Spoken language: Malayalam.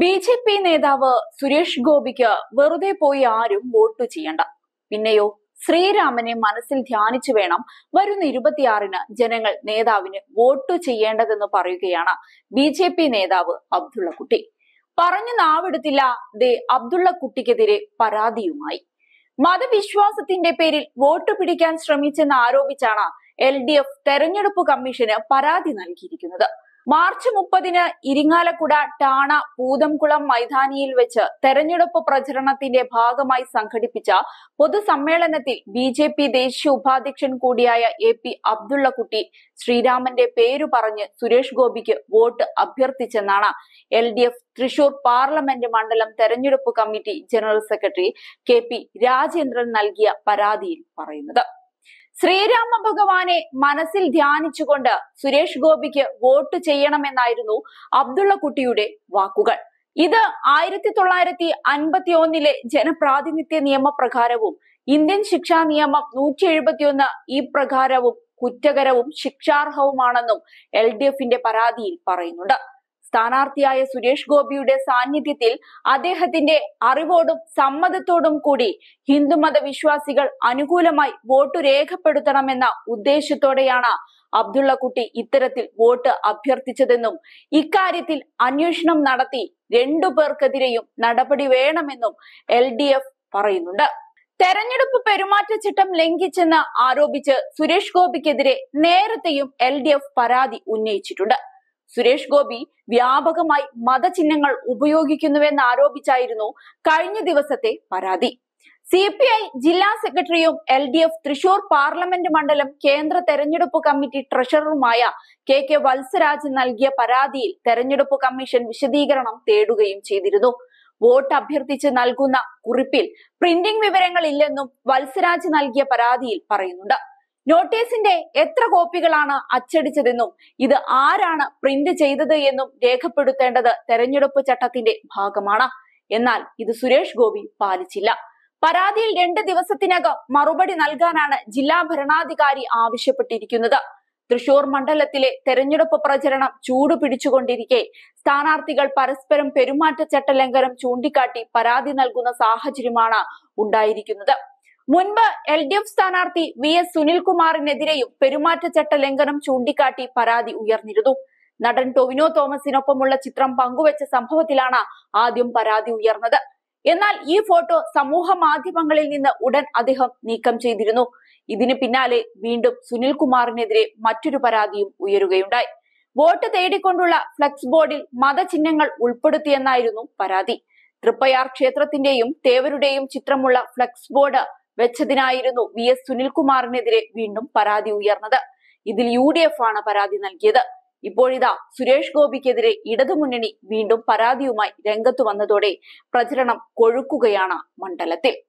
ബി ജെ പി നേതാവ് സുരേഷ് ഗോപിക്ക് വെറുതെ പോയി ആരും വോട്ട് ചെയ്യണ്ട പിന്നെയോ ശ്രീരാമനെ മനസ്സിൽ ധ്യാനിച്ചു വേണം വരുന്ന ഇരുപത്തിയാറിന് ജനങ്ങൾ നേതാവിന് വോട്ട് ചെയ്യേണ്ടതെന്ന് പറയുകയാണ് ബി ജെ പി നേതാവ് അബ്ദുള്ളക്കുട്ടി പറഞ്ഞു നാവെടുത്തില്ല ദേ അബ്ദുള്ളക്കുട്ടിക്കെതിരെ പരാതിയുമായി മതവിശ്വാസത്തിന്റെ പേരിൽ വോട്ട് പിടിക്കാൻ ശ്രമിച്ചെന്ന് ആരോപിച്ചാണ് എൽ ഡി എഫ് തെരഞ്ഞെടുപ്പ് കമ്മീഷന് പരാതി നൽകിയിരിക്കുന്നത് മാർച്ച് മുപ്പതിന് ഇരിങ്ങാലക്കുട ടാണ പൂതംകുളം മൈതാനിയിൽ വെച്ച് തെരഞ്ഞെടുപ്പ് പ്രചരണത്തിന്റെ ഭാഗമായി സംഘടിപ്പിച്ച പൊതുസമ്മേളനത്തിൽ ബി ജെ പി ദേശീയ ഉപാധ്യക്ഷൻ കൂടിയായ എ പി അബ്ദുള്ളക്കുട്ടി ശ്രീരാമന്റെ പേരു പറഞ്ഞ് സുരേഷ് ഗോപിക്ക് വോട്ട് അഭ്യർത്ഥിച്ചെന്നാണ് L D F Thrissur parliament മണ്ഡലം തെരഞ്ഞെടുപ്പ് committee general secretary K P Rajendran നൽകിയ പരാതിയിൽ പറയുന്നത് ശ്രീരാമ ഭഗവാനെ മനസ്സിൽ ധ്യാനിച്ചുകൊണ്ട് സുരേഷ് ഗോപിക്ക് വോട്ട് ചെയ്യണമെന്നായിരുന്നു അബ്ദുള്ള കുട്ടിയുടെ വാക്കുകൾ ഇത് ആയിരത്തി തൊള്ളായിരത്തി അൻപത്തി ഒന്നിലെ ജനപ്രാതിനിധ്യ നിയമപ്രകാരവും ഇന്ത്യൻ ശിക്ഷാ നിയമം നൂറ്റി എഴുപത്തിയൊന്ന് ഈ പ്രകാരവും കുറ്റകരവും ശിക്ഷാർഹവുമാണെന്നും എൽ ഡി എഫിന്റെ പരാതിയിൽ പറയുന്നുണ്ട് സ്ഥാനാർത്ഥിയായ സുരേഷ് ഗോപിയുടെ സാന്നിധ്യത്തിൽ അദ്ദേഹത്തിന്റെ അറിവോടും സമ്മതത്തോടും കൂടി ഹിന്ദുമത വിശ്വാസികൾ അനുകൂലമായി വോട്ട് രേഖപ്പെടുത്തണമെന്ന ഉദ്ദേശത്തോടെയാണ് അബ്ദുള്ളക്കുട്ടി ഇത്തരത്തിൽ വോട്ട് അഭ്യർത്ഥിച്ചതെന്നും ഇക്കാര്യത്തിൽ അന്വേഷണം നടത്തി രണ്ടു പേർക്കെതിരെയും നടപടി വേണമെന്നും എൽ പറയുന്നുണ്ട് തെരഞ്ഞെടുപ്പ് പെരുമാറ്റച്ചട്ടം ലംഘിച്ചെന്ന് ആരോപിച്ച് സുരേഷ് ഗോപിക്കെതിരെ നേരത്തെയും എൽ പരാതി ഉന്നയിച്ചിട്ടുണ്ട് സുരേഷ് ഗോപി വ്യാപകമായി മതചിഹ്നങ്ങൾ ഉപയോഗിക്കുന്നുവെന്ന് ആരോപിച്ചായിരുന്നു കഴിഞ്ഞ ദിവസത്തെ പരാതി സി പി ഐ ജില്ലാ സെക്രട്ടറിയും L D F Thrissur parliament മണ്ഡലം കേന്ദ്ര തെരഞ്ഞെടുപ്പ് കമ്മിറ്റി ട്രഷററുമായ കെ കെ വത്സരാജ് നൽകിയ പരാതിയിൽ തെരഞ്ഞെടുപ്പ് കമ്മീഷൻ വിശദീകരണം തേടുകയും ചെയ്തിരുന്നു വോട്ട് അഭ്യർത്ഥിച്ച് നൽകുന്ന കുറിപ്പിൽ പ്രിന്റിംഗ് വിവരങ്ങൾ ഇല്ലെന്നും വത്സരാജ് നൽകിയ പരാതിയിൽ പറയുന്നുണ്ട് നോട്ടീസിന്റെ എത്ര കോപ്പികളാണ് അച്ചടിച്ചതെന്നും ഇത് ആരാണ് പ്രിന്റ് ചെയ്തത് എന്നും രേഖപ്പെടുത്തേണ്ടത് തെരഞ്ഞെടുപ്പ് ചട്ടത്തിന്റെ ഭാഗമാണ് എന്നാൽ ഇത് സുരേഷ് ഗോപി പാലിച്ചില്ല പരാതിയിൽ രണ്ട് ദിവസത്തിനകം മറുപടി നൽകാനാണ് ജില്ലാ ഭരണാധികാരി ആവശ്യപ്പെട്ടിരിക്കുന്നത് തൃശൂർ മണ്ഡലത്തിലെ തെരഞ്ഞെടുപ്പ് പ്രചരണം ചൂട് പിടിച്ചുകൊണ്ടിരിക്കെ സ്ഥാനാർത്ഥികൾ പരസ്പരം പെരുമാറ്റച്ചട്ട ലംഘനം ചൂണ്ടിക്കാട്ടി പരാതി നൽകുന്ന സാഹചര്യമാണ് ഉണ്ടായിരിക്കുന്നത് മുൻപ് എൽ ഡി എഫ് സ്ഥാനാർത്ഥി വി എസ് സുനിൽകുമാറിനെതിരെയും പെരുമാറ്റച്ചട്ട ലംഘനം ചൂണ്ടിക്കാട്ടി പരാതി ഉയർന്നിരുന്നു നടൻ ടൊവിനോ തോമസിനൊപ്പമുള്ള ചിത്രം പങ്കുവച്ച സംഭവത്തിലാണ് ആദ്യം പരാതി ഉയർന്നത് എന്നാൽ ഈ ഫോട്ടോ സമൂഹ മാധ്യമങ്ങളിൽ നിന്ന് ഉടൻ അദ്ദേഹം നീക്കം ചെയ്തിരുന്നു ഇതിന് പിന്നാലെ വീണ്ടും സുനിൽകുമാറിനെതിരെ മറ്റൊരു പരാതിയും ഉയരുകയുണ്ടായി വോട്ട് തേടിക്കൊണ്ടുള്ള ഫ്ലക്സ് ബോർഡിൽ മതചിഹ്നങ്ങൾ ഉൾപ്പെടുത്തിയെന്നായിരുന്നു പരാതി തൃപ്പയാർ ക്ഷേത്രത്തിന്റെയും തേവരുടെയും ചിത്രമുള്ള ഫ്ലക്സ് ബോർഡ് വെച്ചതിനായിരുന്നു വി എസ് സുനിൽകുമാറിനെതിരെ വീണ്ടും പരാതി ഉയർന്നത് ഇതിൽ യു ഡി എഫ് ആണ് പരാതി നൽകിയത് ഇപ്പോഴിതാ സുരേഷ് ഗോപിക്കെതിരെ ഇടതുമുന്നണി വീണ്ടും പരാതിയുമായി രംഗത്തു വന്നതോടെ പ്രചരണം കൊഴുക്കുകയാണ് മണ്ഡലത്തിൽ